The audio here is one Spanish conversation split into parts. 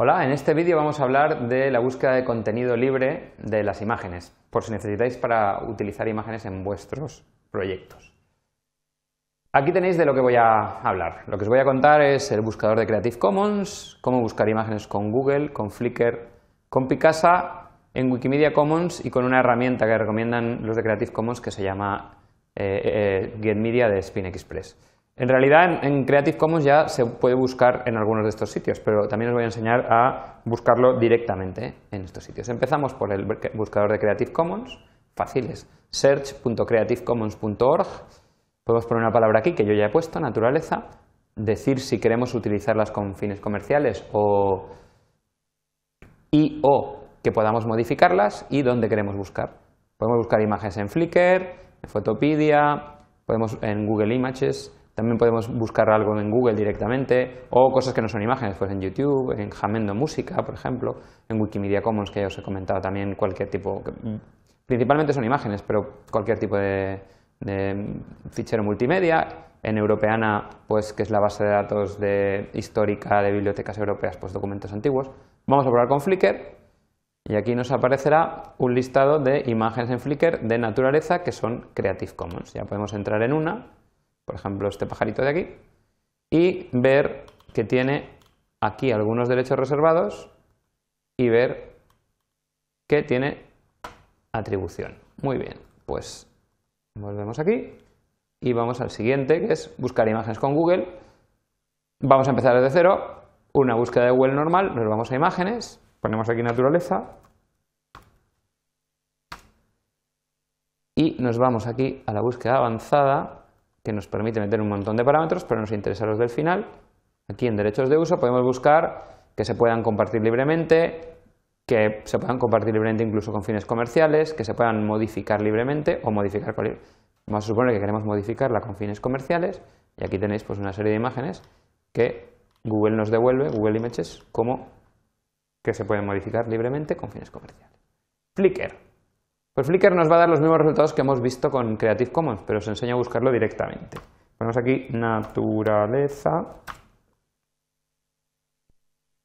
Hola, en este vídeo vamos a hablar de la búsqueda de contenido libre de las imágenes, por si necesitáis para utilizar imágenes en vuestros proyectos. Aquí tenéis de lo que voy a hablar. Lo que os voy a contar es el buscador de Creative Commons, cómo buscar imágenes con Google, con Flickr, con Picasa, en Wikimedia Commons y con una herramienta que recomiendan los de Creative Commons que se llama eh, eh, eh Media de Spin Express. En realidad en, Creative Commons ya se puede buscar en algunos de estos sitios, pero también os voy a enseñar a buscarlo directamente en estos sitios. Empezamos por el buscador de Creative Commons, fáciles, search.creativecommons.org. Podemos poner una palabra aquí que yo ya he puesto, naturaleza, decir si queremos utilizarlas con fines comerciales o y o que podamos modificarlas y dónde queremos buscar. Podemos buscar imágenes en Flickr, en Fotopedia, podemos en Google Images, también podemos buscar algo en Google directamente o cosas que no son imágenes, pues en YouTube, en Jamendo Música, por ejemplo, en Wikimedia Commons, que ya os he comentado también, cualquier tipo, principalmente son imágenes, pero cualquier tipo de, fichero multimedia. En Europeana, pues que es la base de datos de, histórica de bibliotecas europeas, pues documentos antiguos. Vamos a probar con Flickr y aquí nos aparecerá un listado de imágenes en Flickr de naturaleza que son Creative Commons. Ya podemos entrar en una por ejemplo este pajarito de aquí, y ver que tiene aquí algunos derechos reservados y ver que tiene atribución. Muy bien, pues volvemos aquí y vamos al siguiente que es buscar imágenes con Google. Vamos a empezar desde cero, una búsqueda de Google normal, nos vamos a imágenes, ponemos aquí naturaleza y nos vamos aquí a la búsqueda avanzada que nos permite meter un montón de parámetros, pero nos interesa los del final. Aquí en derechos de uso podemos buscar que se puedan compartir libremente, que se puedan compartir libremente incluso con fines comerciales, que se puedan modificar libremente o modificar libre Vamos a suponer que queremos modificarla con fines comerciales y aquí tenéis pues una serie de imágenes que Google nos devuelve, Google Images, como que se pueden modificar libremente con fines comerciales. Flickr. Pues Flickr nos va a dar los mismos resultados que hemos visto con Creative Commons, pero os enseño a buscarlo directamente. Ponemos aquí naturaleza,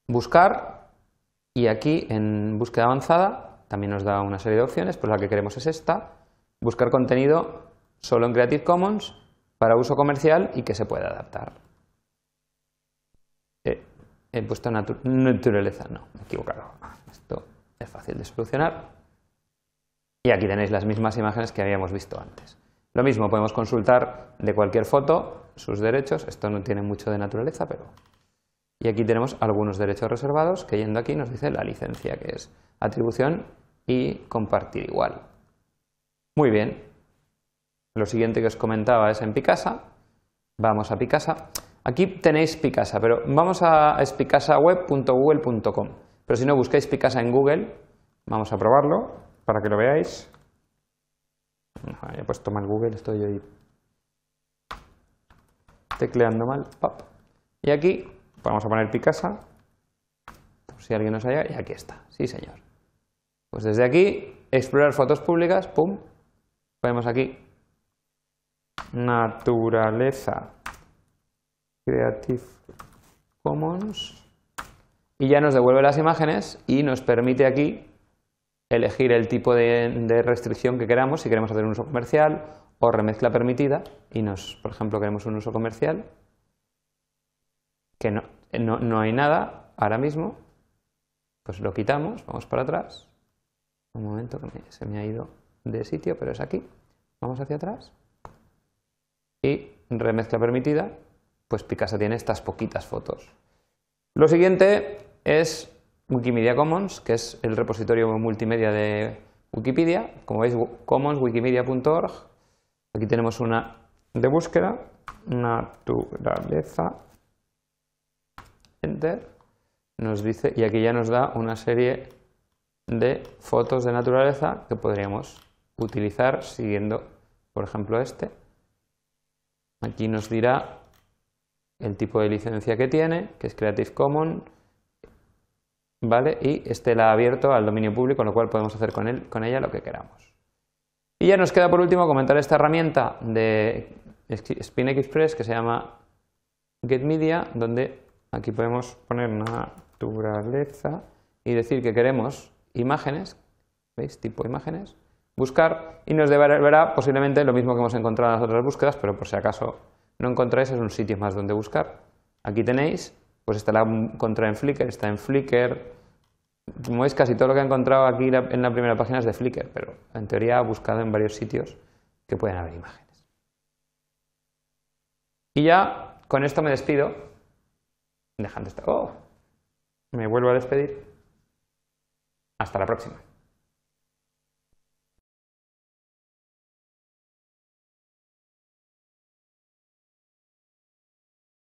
buscar y aquí en búsqueda avanzada también nos da una serie de opciones, pues la que queremos es esta, buscar contenido solo en Creative Commons para uso comercial y que se pueda adaptar. Eh, he puesto naturaleza, no, me he equivocado. Esto es fácil de solucionar. Y aquí tenéis las mismas imágenes que habíamos visto antes. Lo mismo, podemos consultar de cualquier foto sus derechos. Esto no tiene mucho de naturaleza, pero. Y aquí tenemos algunos derechos reservados que yendo aquí nos dice la licencia, que es atribución y compartir igual. Muy bien. Lo siguiente que os comentaba es en Picasa. Vamos a Picasa. Aquí tenéis Picasa, pero vamos a espicasaweb.google.com. Pero si no buscáis Picasa en Google, vamos a probarlo para que lo veáis. he puesto mal Google, estoy ahí tecleando mal. Y aquí vamos a poner Picasa, si alguien nos haya, y aquí está, sí señor. Pues desde aquí, explorar fotos públicas, pum, ponemos aquí naturaleza Creative Commons y ya nos devuelve las imágenes y nos permite aquí elegir el tipo de, restricción que queramos, si queremos hacer un uso comercial o remezcla permitida, y nos, por ejemplo, queremos un uso comercial, que no, no, hay nada ahora mismo, pues lo quitamos, vamos para atrás, un momento que se me ha ido de sitio, pero es aquí, vamos hacia atrás, y remezcla permitida, pues picasa tiene estas poquitas fotos. Lo siguiente es Wikimedia Commons, que es el repositorio multimedia de Wikipedia. Como veis, commons, Aquí tenemos una de búsqueda, naturaleza, enter, nos dice, y aquí ya nos da una serie de fotos de naturaleza que podríamos utilizar siguiendo, por ejemplo, este. Aquí nos dirá el tipo de licencia que tiene, que es Creative Commons ¿vale? Y este la abierto al dominio público, con lo cual podemos hacer con, él, con ella lo que queramos. Y ya nos queda por último comentar esta herramienta de Spin Express que se llama GetMedia, donde aquí podemos poner naturaleza y decir que queremos imágenes, ¿veis? Tipo imágenes, buscar y nos deberá posiblemente lo mismo que hemos encontrado en las otras búsquedas, pero por si acaso no encontráis es un sitio más donde buscar. Aquí tenéis pues está la contra en Flickr, está en Flickr. Como veis, casi todo lo que he encontrado aquí en la primera página es de Flickr, pero en teoría ha buscado en varios sitios que pueden haber imágenes. Y ya con esto me despido, dejando esta. ¡Oh! Me vuelvo a despedir. Hasta la próxima.